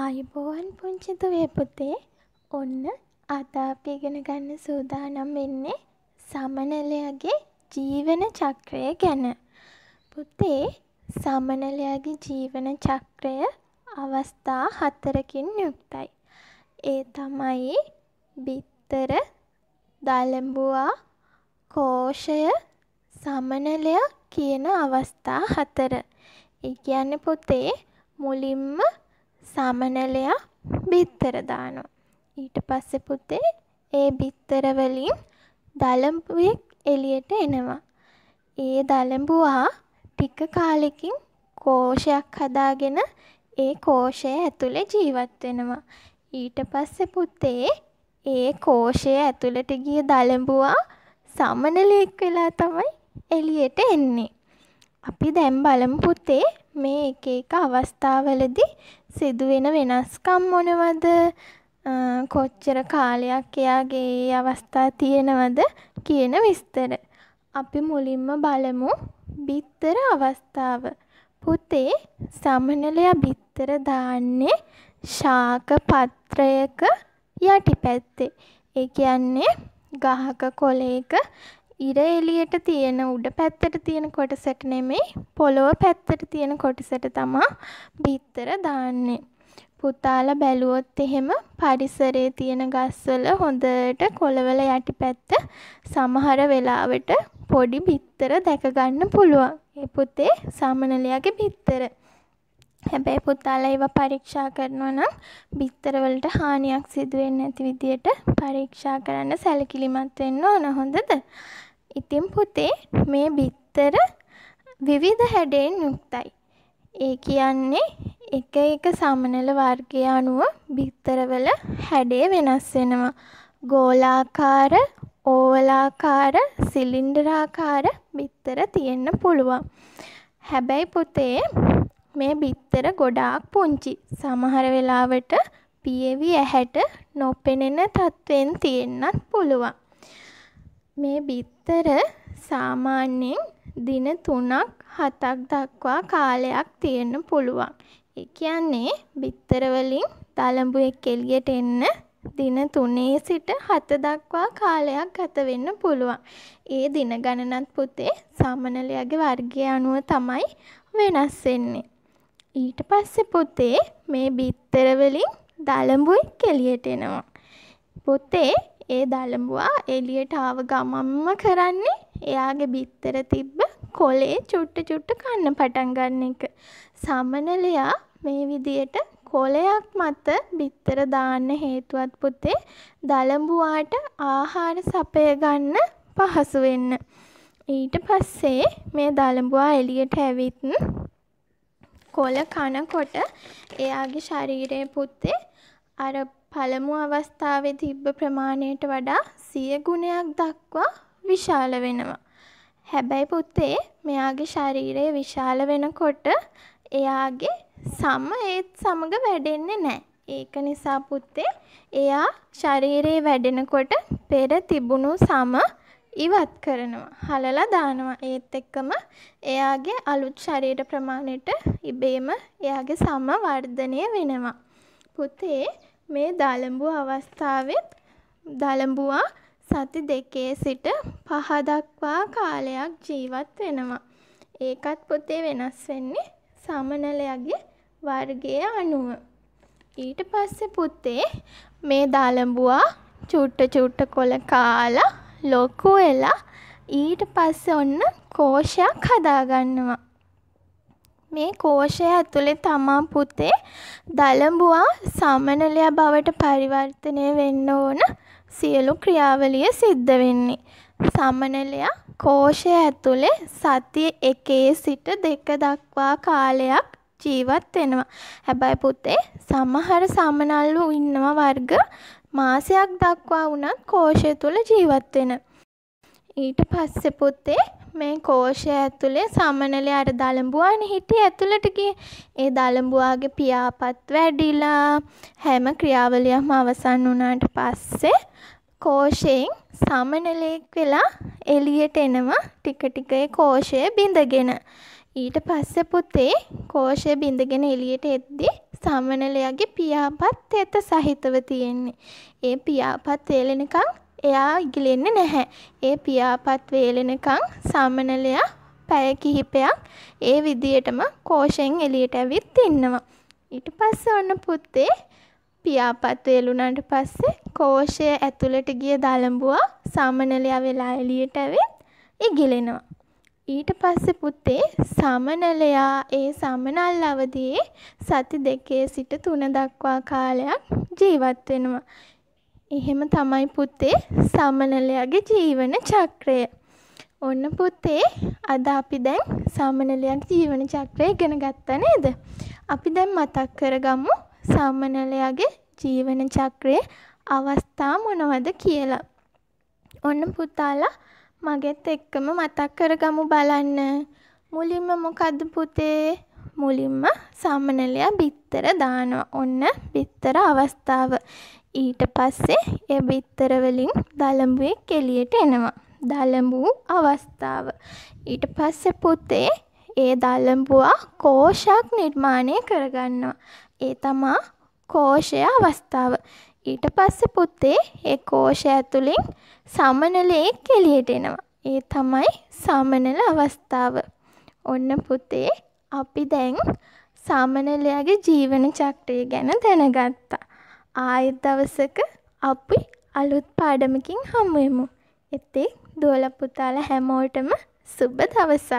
ආයුබෝවන් පුංචි දුවේ පුතේ ඔන්න අද අපි ඉගෙන ගන්න සූදානම් වෙන්නේ සමනලයාගේ ජීවන චක්‍රය ගැන. පුතේ සමනලයාගේ ජීවන චක්‍රය අවස්ථා හතරකින් යුක්තයි. ඒ තමයි බිත්තර, දලඹුවා, කෝෂය, සමනලය කියන අවස්ථා හතර. ඒ කියන්න පුතේ මුලින්ම සමනලයා බිත්තර දානවා. ඊට පස්සේ පුතේ ඒ බිත්තර වලින් දලම්පුවෙක් එළියට එනවා. ඒ දලඹුවා ටික කාලෙකින් කෝෂයක් හදාගෙන ඒ කෝෂය ඇතුළේ ජීවත් වෙනවා. ඊට පස්සේ පුතේ ඒ කෝෂය ඇතුළට ගිය දලඹුවා සමනලෙක් වෙලා තමයි එළියට එන්නේ. අපි දැන් බලමු පුතේ මේ එක එක අවස්ථාවලදී සිදුවෙන වෙනස්කම් මොනවද? කොච්චර කාලයක් එයාගේ අවස්ථා තියෙනවද කියන විස්තර. අපි මුලින්ම බලමු බිත්තර අවස්ථාව. පුතේ සමනලයා බිත්තර දාන්නේ ශාක පත්‍රයක යටි පැත්තේ. ඒ කියන්නේ ගහක කොලේක ඉර එලියට තියෙන උඩ පැත්තට තියෙන කොටසට නෙමෙයි පොළොව පැත්තට තියෙන කොටසට තමා බිත්තර දාන්නේ. පුතාල බැලුවොත් එහෙම පරිසරයේ තියෙන ගස්වල හොඳට කොළවල යටි පැත්ත සමහර වෙලාවට පොඩි බිත්තර දැකගන්න පුළුවන්. ඒ පුතේ සමනලයාගේ බිත්තර. හැබැයි පුතාලා ඒවා පරීක්ෂා කරනවා නම් බිත්තරවලට හානියක් සිදුවෙන්නේ නැති විදියට පරීක්ෂා කරන්න සැලකිලිමත් වෙන්න ඕන හොඳද? ඉතින් පුතේ මේ බිත්තර විවිධ හැඩයෙන් යුක්තයි. ඒ කියන්නේ එක එක සමනල වර්ගය අනුව බිත්තරවල හැඩය වෙනස් වෙනවා. ගෝලාකාර, ඕවලාකාර, සිලින්ඩරාකාර බිත්තර තියෙන්න පුළුවන්. හැබැයි පුතේ මේ බිත්තර ගොඩාක් පුංචි. සමහර වෙලාවට පියවි ඇහැට නොපෙනෙන තත්ත්වෙන් තියෙන්නත් පුළුවන්. මේ බිත්තර සාමාන්‍යයෙන් දින 3ක් 7ක් දක්වා කාලයක් තියෙන්න පුළුවන්. ඒ කියන්නේ බිත්තර වලින් දලඹුවෙක් එළියට එන්න දින 3 සිට 7 දක්වා කාලයක් ගත වෙන්න පුළුවන්. ඒ දින ගණනත් පුතේ සමනලයාගේ වර්ගය අනුව තමයි වෙනස් වෙන්නේ. ඊට පස්සෙ පුතේ මේ බිත්තරවලින් දළඹුයි කෙලියට එනවා. පොතේ ඒ දළඹවා එලියට ආව ගමම්ම කරන්නේ එයාගේ බිත්තර තිබ්බ කොලේ චුට්ට චුට්ට කන්න පටන් ගන්න එක. සමනලයා මේ විදියට කොලයක් මත බිත්තර දාන්න හේතුවත් පුතේ දළඹුවාට ආහාර සපය ගන්න පහසු වෙන්න. ඊට පස්සේ මේ දළඹුවා එළියට ඇවිත් කොල කනකොට එයාගේ ශරීරය පුත්තේ අර පළමු අවස්ථාවේ තිබ්බ ප්‍රමාණයට වඩා සිය ගුණයක් දක්වා විශාල වෙනවා. හැබැයි පුත්තේ මෙයාගේ ශරීරය විශාල වෙනකොට එයාගේ සම ඒත් සමඟ වැඩෙන්නේ නෑ. ඒක නිසා පුත්තේ එයා ශරීරයේ වැඩෙනකොට පෙර තිබුණු සම ඉවත් කරනවා හලලා දානවා ඒත් එක්කම එයාගේ අලුත් ශරීර ප්‍රමාණයට ඉබේම එයාගේ සම වර්ධනය වෙනවා. පුතේ මේ දළඹු අවස්ථාවත් දළඹුවා සති දෙකේ සිට පහදක්වා කාලයක් ජීවත් වෙනවා. ඒකත් පොතේ වෙනස් වෙන්නේ සමනලයගේ වර්ගය අනුව. ඊට පස්සෙ පුත්තේ මේ දළඹුවා චුට්ට චුට්ට කොල කාලා ලොකු වෙලා ඊට පස්සේ ඔන්න කෝෂයක් හදාගන්නවා. මේ කෝෂය ඇතුලේ තමා පුතේ දලඹුවා සමනලයා බවට පරිවර්තනය වෙන්න ඕන සියලු ක්‍රියාවලිය සිද්ධ වෙන්නේ. සමනලයා කෝෂය ඇතුලේ සතිය එකේ සිට දෙක දක්වා කාලයක් ජීවත් වෙනවා. හැබැයි පුතේ සමහර සමනල්ලු ඉන්නවා වර්ග මාසයක් දක්වා වුණත් කෝෂය තුළ ජීවත් වෙන. ඊට පස්සෙ පුතේ මේ කෝෂය ඇතුළේ සමනලේ අර දළඹුවානේ හිටියේ ඇතුළට ගියේ. ඒ දළඹුවාගේ පියාපත් වැඩිලා හැම ක්‍රියාවලියක්ම අවසන් වුණාට පස්සේ කෝෂයෙන් සමනලෙක් වෙලා එළියට එනවා ටික ටික ඒ කෝෂය බිඳගෙන. ඊට පස්සේ පුතේ කෝෂය බිඳගෙන එළියට එද්දී සමනලයාගේ පියාපත් තෙත සහිතව තියෙන්නේ. ඒ පියාපත් වේලෙනකං එයා ඉගිලෙන්නේ නැහැ. ඒ පියාපත් වේලෙනකං සමනලයා පැය කිහිපයක් ඒ විදියටම කෝෂයෙන් එලියට ඇවිත් ඉන්නවා. ඊට පස්සේ ඔන්න පුත්තේ පියාපත් වේලුණාට පස්සේ කෝෂය ඇතුළට ගිය දලඹුවා සමනලයා වෙලා එලියට ඇවිත් ඉගිලෙනවා. ඊට පස්සේ පුතේ සමනලයා ඒ සමනල් අවදියේ සති දෙකේ සිට තුන දක්වා කාලයක් ජීවත් වෙනවා. එහෙම තමයි පුතේ සමනලයාගේ ජීවන චක්‍රය. ඔන්න පුතේ අද අපි දැන් සමනලයාගේ ජීවන චක්‍රය ඉගෙන ගත්තා නේද? අපි දැන් මතක් කරගමු සමනලයාගේ ජීවන චක්‍රයේ අවස්ථා මොනවද කියලා. ඔන්න පුතාලා මගෙත් එක්කම මතක් කරගමු බලන්න. මුලින්ම මොකද්ද පුතේ? මුලින්ම සමනලයා බිත්තර දානවා. ඔන්න බිත්තර අවස්ථාව. ඊට පස්සේ ඒ බිත්තර වලින් දලඹුවෙක් එළියට එනවා. දලඹු අවස්ථාව. ඊට පස්සේ පුතේ ඒ දලඹුවා කෝෂයක් නිර්මාණය කරගන්නවා. ඒ තමා කෝෂය අවස්ථාව. ඊට පස්සේ පුතේ ඒ කෝෂය ඇතුලින් සමනලයක් එළියට එනවා. ඒ තමයි සමනල අවස්ථාව. ඔන්න පුතේ අපි දැන් සමනලයාගේ ජීවන චක්‍රය ගැන දැනගත්තා. ආයෙත් දවසක අපි අලුත් පාඩමකින් හමුවෙමු. එතෙක් දුවල පුතාලා හැමෝටම සුබ දවසක්.